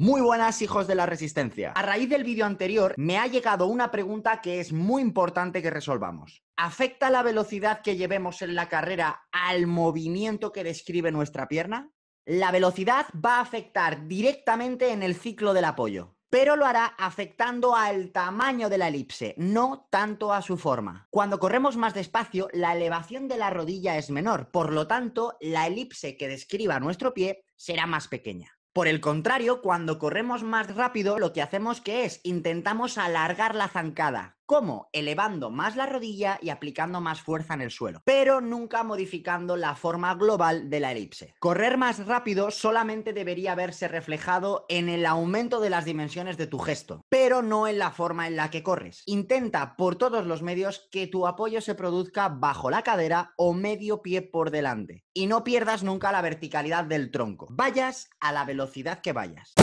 Muy buenas hijos de la resistencia. A raíz del vídeo anterior me ha llegado una pregunta que es muy importante que resolvamos. ¿Afecta la velocidad que llevemos en la carrera al movimiento que describe nuestra pierna? La velocidad va a afectar directamente en el ciclo del apoyo, pero lo hará afectando al tamaño de la elipse, no tanto a su forma. Cuando corremos más despacio, la elevación de la rodilla es menor, por lo tanto, la elipse que describa nuestro pie será más pequeña. Por el contrario, cuando corremos más rápido, lo que hacemos que es intentamos alargar la zancada. Como Elevando más la rodilla y aplicando más fuerza en el suelo, pero nunca modificando la forma global de la elipse. Correr más rápido solamente debería verse reflejado en el aumento de las dimensiones de tu gesto, pero no en la forma en la que corres. Intenta por todos los medios que tu apoyo se produzca bajo la cadera o medio pie por delante, y no pierdas nunca la verticalidad del tronco. Vayas a la velocidad que vayas.